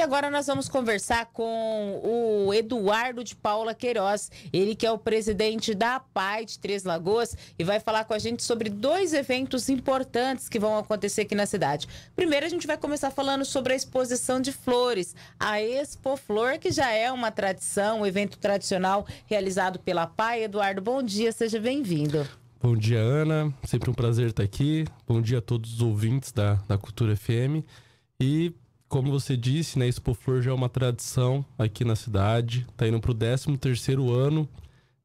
E agora nós vamos conversar com o Eduardo de Paula Queiroz, ele que é o presidente da PAI de Três Lagoas e vai falar com a gente sobre dois eventos importantes que vão acontecer aqui na cidade. Primeiro, a gente vai começar falando sobre a exposição de flores, a Expo Flor, que já é uma tradição, um evento tradicional realizado pela PAI. Eduardo, bom dia, seja bem-vindo. Bom dia, Ana. Sempre um prazer estar aqui. Bom dia a todos os ouvintes da, da Cultura FM. E como você disse, né, Expo Flor já é uma tradição aqui na cidade, tá indo pro 13 terceiro ano,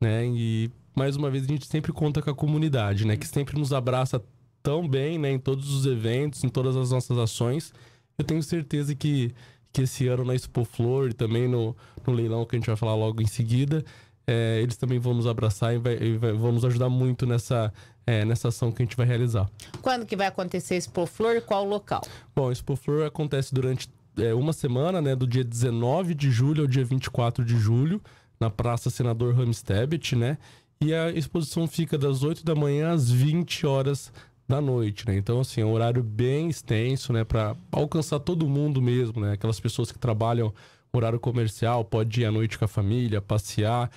né, e mais uma vez a gente sempre conta com a comunidade, né, que sempre nos abraça tão bem, né, em todos os eventos, em todas as nossas ações. Eu tenho certeza que, que esse ano na Expo Flor e também no, no leilão que a gente vai falar logo em seguida, é, eles também vão nos abraçar e, vai, e vai, vão nos ajudar muito nessa, é, nessa ação que a gente vai realizar. Quando que vai acontecer a Expo Flor e qual local? Bom, a Expo Flor acontece durante é, uma semana, né, do dia 19 de julho ao dia 24 de julho, na Praça Senador Rames né? E a exposição fica das 8 da manhã às 20 horas da noite, né? Então, assim, é um horário bem extenso, né? Para alcançar todo mundo mesmo, né? Aquelas pessoas que trabalham horário comercial, pode ir à noite com a família, passear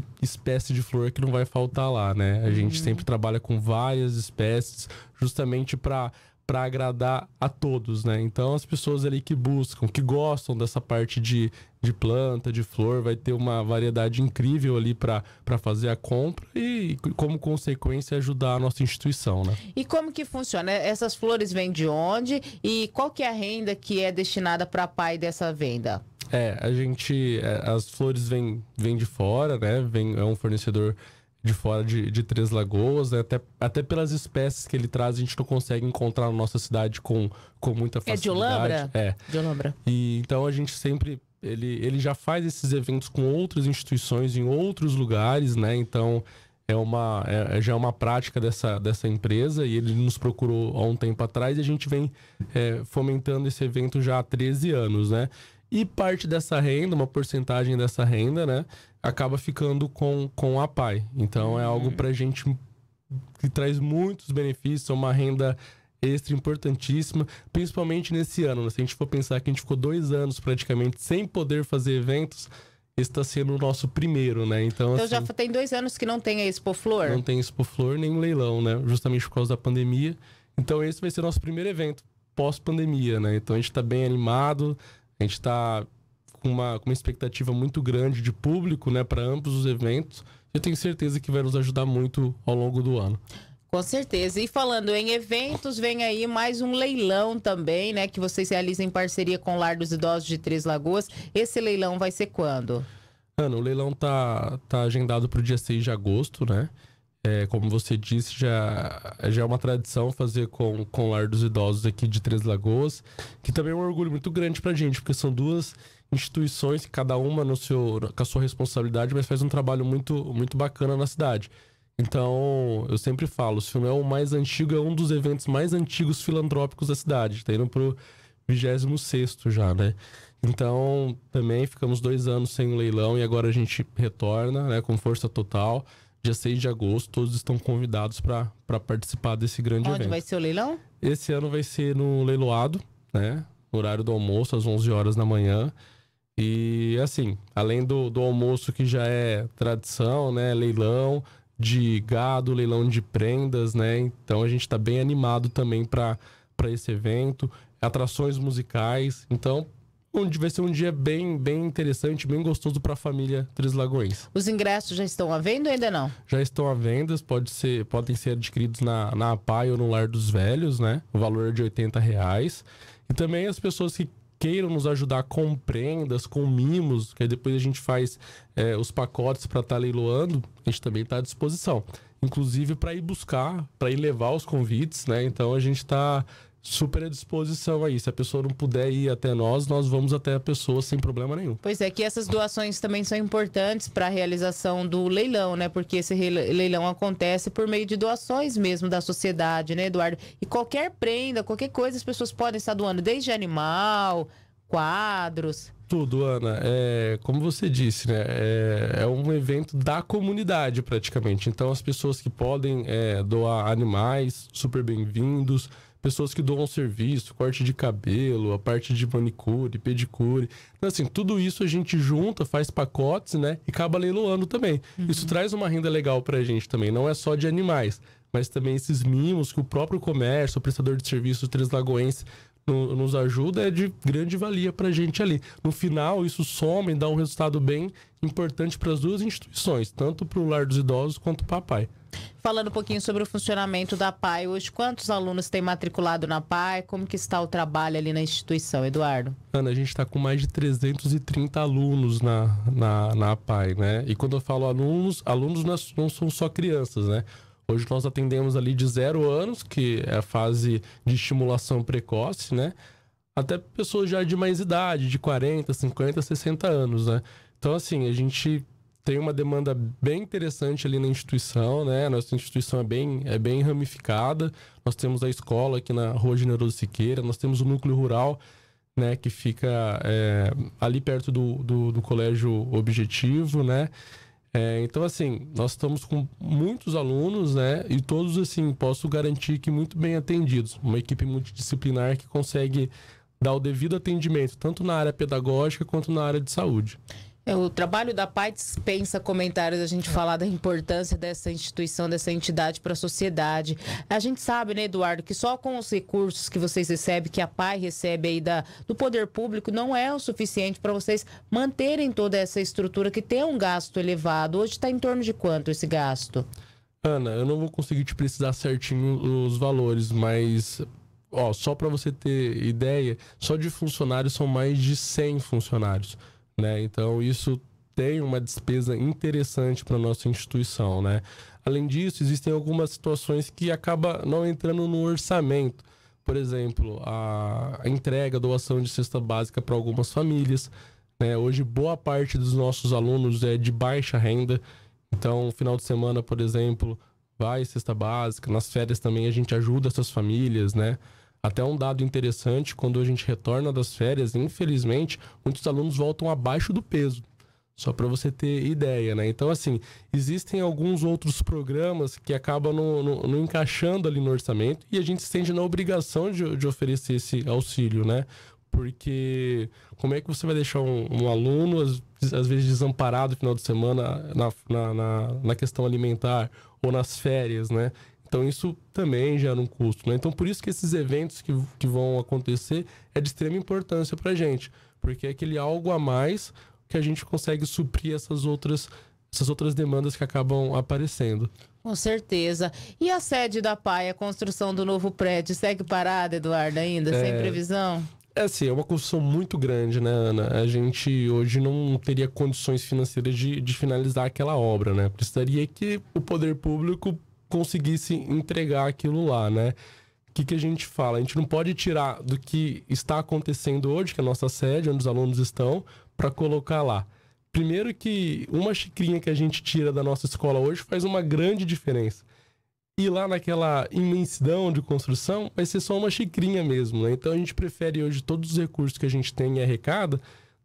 que espécie de flor que não vai faltar lá, né? A gente uhum. sempre trabalha com várias espécies, justamente para para agradar a todos, né? Então as pessoas ali que buscam, que gostam dessa parte de, de planta, de flor, vai ter uma variedade incrível ali para fazer a compra e, como consequência, ajudar a nossa instituição, né? E como que funciona? Essas flores vêm de onde e qual que é a renda que é destinada para a PAI dessa venda? É, a gente. É, as flores vêm vem de fora, né? Vem, é um fornecedor de fora de, de Três Lagoas, né? até, até pelas espécies que ele traz, a gente não consegue encontrar na nossa cidade com, com muita facilidade. É de Olambra? É. De Olambra. E, então a gente sempre. Ele, ele já faz esses eventos com outras instituições em outros lugares, né? Então é uma, é, é já é uma prática dessa, dessa empresa e ele nos procurou há um tempo atrás e a gente vem é, fomentando esse evento já há 13 anos, né? E parte dessa renda, uma porcentagem dessa renda, né, acaba ficando com, com a PAI. Então é algo para a gente que traz muitos benefícios, é uma renda extra importantíssima, principalmente nesse ano. Né? Se a gente for pensar que a gente ficou dois anos praticamente sem poder fazer eventos, esse está sendo o nosso primeiro, né? Então, então assim, já tem dois anos que não tem a Expo Flor? Não tem Expo Flor nem leilão, né? Justamente por causa da pandemia. Então esse vai ser o nosso primeiro evento pós-pandemia, né? Então a gente está bem animado, a gente está com uma, com uma expectativa muito grande de público né, para ambos os eventos. Eu tenho certeza que vai nos ajudar muito ao longo do ano. Com certeza. E falando em eventos, vem aí mais um leilão também, né? Que vocês realizam em parceria com o Lar dos Idosos de Três Lagoas. Esse leilão vai ser quando? Ana, o leilão tá, tá agendado para o dia 6 de agosto, né? É, como você disse, já, já é uma tradição fazer com, com o Lar dos Idosos aqui de Três Lagoas, que também é um orgulho muito grande para a gente, porque são duas instituições, cada uma no seu, com a sua responsabilidade, mas faz um trabalho muito, muito bacana na cidade. Então, eu sempre falo, se o é o mais antigo, é um dos eventos mais antigos filantrópicos da cidade, tá indo pro 26 já, né? Então, também ficamos dois anos sem o leilão e agora a gente retorna, né, com força total dia 6 de agosto, todos estão convidados para participar desse grande Onde evento. Onde vai ser o leilão? Esse ano vai ser no Leiloado, né? Horário do almoço, às 11 horas da manhã. E assim, além do, do almoço que já é tradição, né? Leilão de gado, leilão de prendas, né? Então a gente está bem animado também para esse evento. Atrações musicais. Então, onde vai ser um dia bem, bem interessante, bem gostoso para a família Três Lagoas Os ingressos já estão à venda ou ainda não? Já estão à venda, pode ser, podem ser adquiridos na, na APAI ou no Lar dos Velhos, né? O valor é de 80 reais. E também as pessoas que queiram nos ajudar com prendas, com mimos, que depois a gente faz é, os pacotes para estar tá leiloando, a gente também está à disposição. Inclusive para ir buscar, para ir levar os convites, né? Então a gente está super à disposição aí. Se a pessoa não puder ir até nós, nós vamos até a pessoa sem problema nenhum. Pois é, que essas doações também são importantes para a realização do leilão, né? Porque esse leilão acontece por meio de doações mesmo da sociedade, né, Eduardo? E qualquer prenda, qualquer coisa, as pessoas podem estar doando, desde animal, quadros. Tudo, Ana. É, como você disse, né? É, é um evento da comunidade, praticamente. Então, as pessoas que podem é, doar animais, super bem-vindos pessoas que doam serviço, corte de cabelo, a parte de manicure, pedicure. Então, assim, tudo isso a gente junta, faz pacotes, né? E acaba leiloando também. Uhum. Isso traz uma renda legal pra gente também, não é só de animais mas também esses mimos que o próprio comércio, o prestador de serviços Translagoense no, nos ajuda é de grande valia para a gente ali. No final, isso soma e dá um resultado bem importante para as duas instituições, tanto para o lar dos idosos quanto para a PAI. Falando um pouquinho sobre o funcionamento da PAI hoje, quantos alunos têm matriculado na PAI? Como que está o trabalho ali na instituição, Eduardo? Ana, a gente está com mais de 330 alunos na, na, na PAI, né? E quando eu falo alunos, alunos não é são só crianças, né? Hoje nós atendemos ali de zero anos, que é a fase de estimulação precoce, né? Até pessoas já de mais idade, de 40, 50, 60 anos, né? Então, assim, a gente tem uma demanda bem interessante ali na instituição, né? Nossa instituição é bem, é bem ramificada. Nós temos a escola aqui na Rua Generoso Siqueira, nós temos o núcleo rural, né? Que fica é, ali perto do, do, do Colégio Objetivo, né? É, então, assim, nós estamos com muitos alunos, né? E todos, assim, posso garantir que muito bem atendidos. Uma equipe multidisciplinar que consegue dar o devido atendimento, tanto na área pedagógica quanto na área de saúde. É, o trabalho da PAI dispensa comentários, a gente é. falar da importância dessa instituição, dessa entidade para a sociedade. A gente sabe, né, Eduardo, que só com os recursos que vocês recebem, que a PAI recebe aí da, do poder público, não é o suficiente para vocês manterem toda essa estrutura que tem um gasto elevado. Hoje está em torno de quanto esse gasto? Ana, eu não vou conseguir te precisar certinho os valores, mas ó, só para você ter ideia, só de funcionários são mais de 100 funcionários. Né? Então, isso tem uma despesa interessante para nossa instituição, né? Além disso, existem algumas situações que acaba não entrando no orçamento. Por exemplo, a entrega, a doação de cesta básica para algumas famílias. Né? Hoje, boa parte dos nossos alunos é de baixa renda. Então, final de semana, por exemplo, vai cesta básica. Nas férias também a gente ajuda essas famílias, né? Até um dado interessante, quando a gente retorna das férias, infelizmente, muitos alunos voltam abaixo do peso. Só para você ter ideia, né? Então, assim, existem alguns outros programas que acabam não, não, não encaixando ali no orçamento e a gente se sente na obrigação de, de oferecer esse auxílio, né? porque como é que você vai deixar um, um aluno, às, às, vezes, desamparado no final de semana na, na, na, na, questão alimentar ou nas férias, né? Então isso também gera um custo. Né? Então por isso que esses eventos que, que vão acontecer é de extrema importância para a gente, porque é aquele algo a mais que a gente consegue suprir essas outras, essas outras demandas que acabam aparecendo. Com certeza. E a sede da PAI, a construção do novo prédio, segue parada, Eduardo, ainda, é... sem previsão? É assim, é uma construção muito grande, né, Ana? A gente hoje não teria condições financeiras de, de finalizar aquela obra, né? Precisaria que o poder público conseguisse entregar aquilo lá, né? O que, que a gente fala? A gente não pode tirar do que está acontecendo hoje, que é a nossa sede, onde os alunos estão, para colocar lá. Primeiro que uma xicrinha que a gente tira da nossa escola hoje faz uma grande diferença. E lá naquela imensidão de construção vai ser só uma xicrinha mesmo, né? Então a gente prefere hoje todos os recursos que a gente tem e arrecada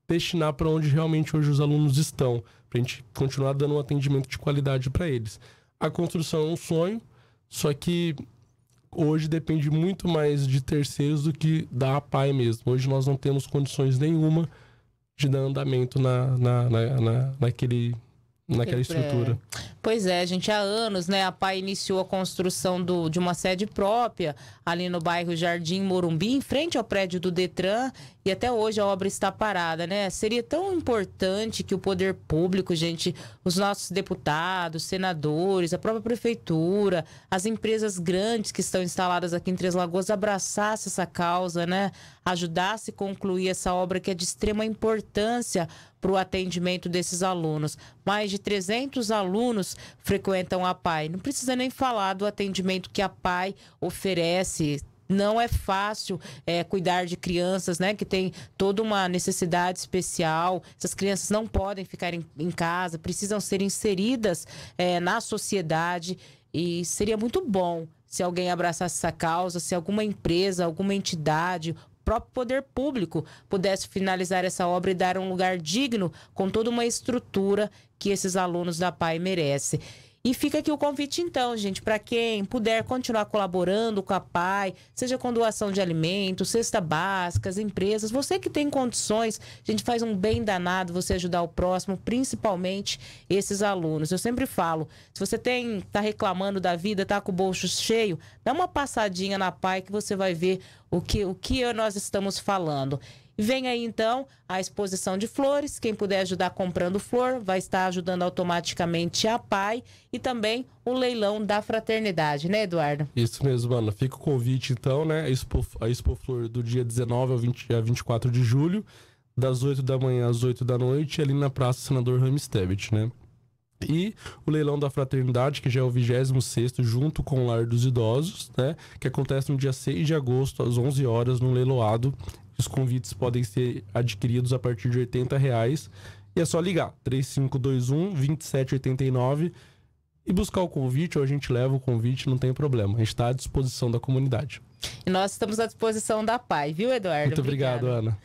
destinar para onde realmente hoje os alunos estão, para a gente continuar dando um atendimento de qualidade para eles a construção é um sonho, só que hoje depende muito mais de terceiros do que da APAE mesmo. Hoje nós não temos condições nenhuma de dar andamento na, na, na, na naquele, naquele naquela estrutura. É... Pois é, gente, há anos, né, a PAI iniciou a construção do, de uma sede própria ali no bairro Jardim Morumbi, em frente ao prédio do Detran, e até hoje a obra está parada, né? Seria tão importante que o poder público, gente, os nossos deputados, senadores, a própria prefeitura, as empresas grandes que estão instaladas aqui em Três Lagoas abraçasse essa causa, né? Ajudasse a concluir essa obra que é de extrema importância para o atendimento desses alunos. Mais de 300 alunos filhos frequentam a PAI. Não precisa nem falar do atendimento que a PAI oferece, não é fácil é, cuidar de crianças, né? Que tem toda uma necessidade especial. Essas crianças não podem ficar em, em casa, precisam ser inseridas é, na sociedade. E seria muito bom se alguém abraçasse essa causa, se alguma empresa, alguma entidade próprio poder público pudesse finalizar essa obra e dar um lugar digno com toda uma estrutura que esses alunos da PAI merecem. E fica aqui o convite, então, gente, para quem puder continuar colaborando com a PAI, seja com doação de alimentos, cesta básicas, empresas, você que tem condições, a gente faz um bem danado você ajudar o próximo, principalmente esses alunos. Eu sempre falo, se você tem tá reclamando da vida, tá com o bolso cheio, dá uma passadinha na PAI que você vai ver o que, o que nós estamos falando. Vem aí então a exposição de flores. Quem puder ajudar comprando flor vai estar ajudando automaticamente a PAI e também o leilão da fraternidade, né, Eduardo? Isso mesmo, Ana. Fica o convite então, né? A Expo, a Expo Flor do dia 19 ao 20, a 24 de julho, das 8 da manhã às 8 da noite, ali na Praça Senador Rames né? E o leilão da fraternidade, que já é o 26 junto com o Lar dos Idosos, né? Que acontece no dia 6 de agosto, às 11 horas, no leiloado os convites podem ser adquiridos a partir de R$ 80 reais, e é só ligar 3521 2789 e buscar o convite, ou a gente leva o convite, não tem problema. A gente está à disposição da comunidade. E nós estamos à disposição da PAI, viu, Eduardo? Muito obrigado, Ana.